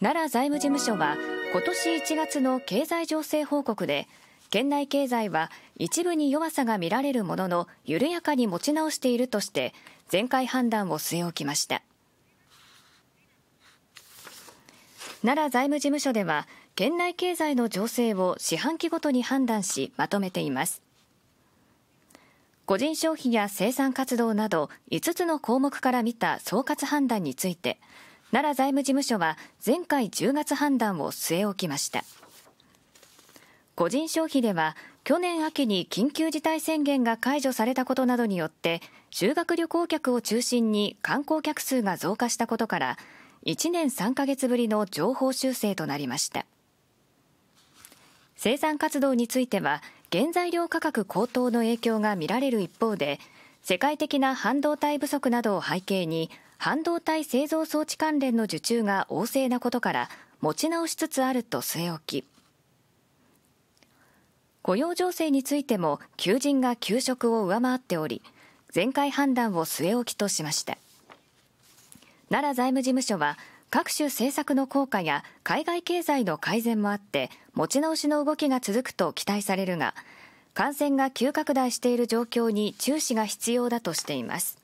奈良財務事務所は今年1月の経済情勢報告で県内経済は一部に弱さが見られるものの緩やかに持ち直しているとして前回判断を据え置きました奈良財務事務所では県内経済の情勢を四半期ごとに判断しまとめています個人消費や生産活動など5つの項目から見た総括判断について奈良財務事務所は前回10月判断を据え置きました個人消費では去年秋に緊急事態宣言が解除されたことなどによって修学旅行客を中心に観光客数が増加したことから1年3ヶ月ぶりの情報修正となりました生産活動については原材料価格高騰の影響が見られる一方で世界的な半導体不足などを背景に半導体製造装置関連の受注が旺盛なことから持ち直しつつあると据え置き雇用情勢についても求人が求職を上回っており前回判断を据え置きとしました奈良財務事務所は各種政策の効果や海外経済の改善もあって持ち直しの動きが続くと期待されるが感染が急拡大している状況に注視が必要だとしています